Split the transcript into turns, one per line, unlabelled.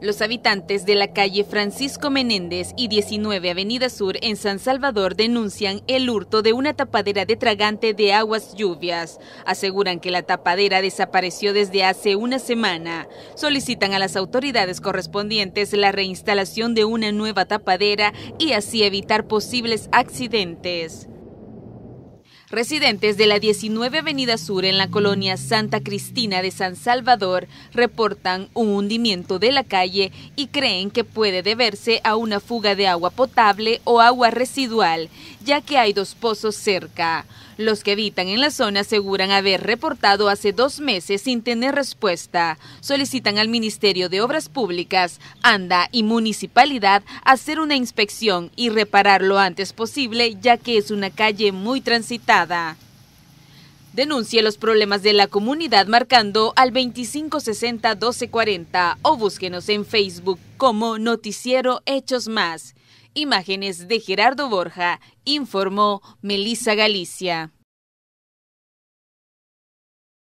Los habitantes de la calle Francisco Menéndez y 19 Avenida Sur en San Salvador denuncian el hurto de una tapadera de tragante de aguas lluvias. Aseguran que la tapadera desapareció desde hace una semana. Solicitan a las autoridades correspondientes la reinstalación de una nueva tapadera y así evitar posibles accidentes. Residentes de la 19 Avenida Sur en la colonia Santa Cristina de San Salvador reportan un hundimiento de la calle y creen que puede deberse a una fuga de agua potable o agua residual, ya que hay dos pozos cerca. Los que habitan en la zona aseguran haber reportado hace dos meses sin tener respuesta. Solicitan al Ministerio de Obras Públicas, ANDA y Municipalidad hacer una inspección y reparar lo antes posible, ya que es una calle muy transitada Denuncie los problemas de la comunidad marcando al 2560-1240 o búsquenos en Facebook como Noticiero Hechos Más. Imágenes de Gerardo Borja, informó melissa Galicia.